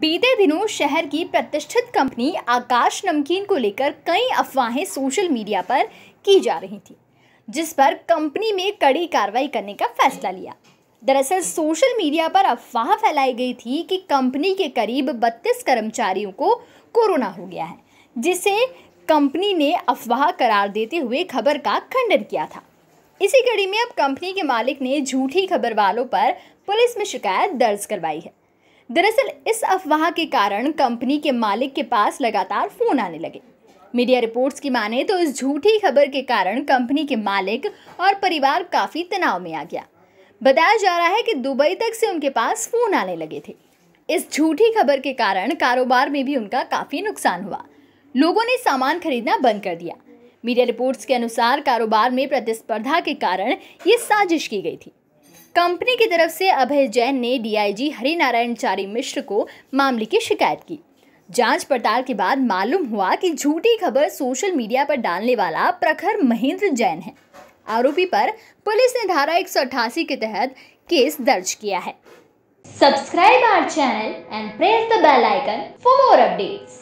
बीते दिनों शहर की प्रतिष्ठित कंपनी आकाश नमकीन को लेकर कई अफवाहें सोशल मीडिया पर की जा रही थी जिस पर कंपनी में कड़ी कार्रवाई करने का फैसला लिया दरअसल सोशल मीडिया पर अफवाह फैलाई गई थी कि कंपनी के करीब 32 कर्मचारियों को कोरोना हो गया है जिसे कंपनी ने अफवाह करार देते हुए खबर का खंडन किया था इसी कड़ी में अब कंपनी के मालिक ने झूठी खबर वालों पर पुलिस में शिकायत दर्ज करवाई है दरअसल इस अफवाह के कारण कंपनी के मालिक के पास लगातार फोन आने लगे मीडिया रिपोर्ट्स की माने तो इस झूठी खबर के कारण कंपनी के मालिक और परिवार काफ़ी तनाव में आ गया बताया जा रहा है कि दुबई तक से उनके पास फोन आने लगे थे इस झूठी खबर के कारण कारोबार में भी उनका काफ़ी नुकसान हुआ लोगों ने सामान खरीदना बंद कर दिया मीडिया रिपोर्ट्स के अनुसार कारोबार में प्रतिस्पर्धा के कारण ये साजिश की गई थी कंपनी की तरफ से अभय जैन ने डीआईजी हरिनारायण चारी मिश्र को मामले की शिकायत की जांच पड़ताल के बाद मालूम हुआ कि झूठी खबर सोशल मीडिया पर डालने वाला प्रखर महेंद्र जैन है आरोपी पर पुलिस ने धारा एक के तहत केस दर्ज किया है subscribe our channel and press the bell icon for more updates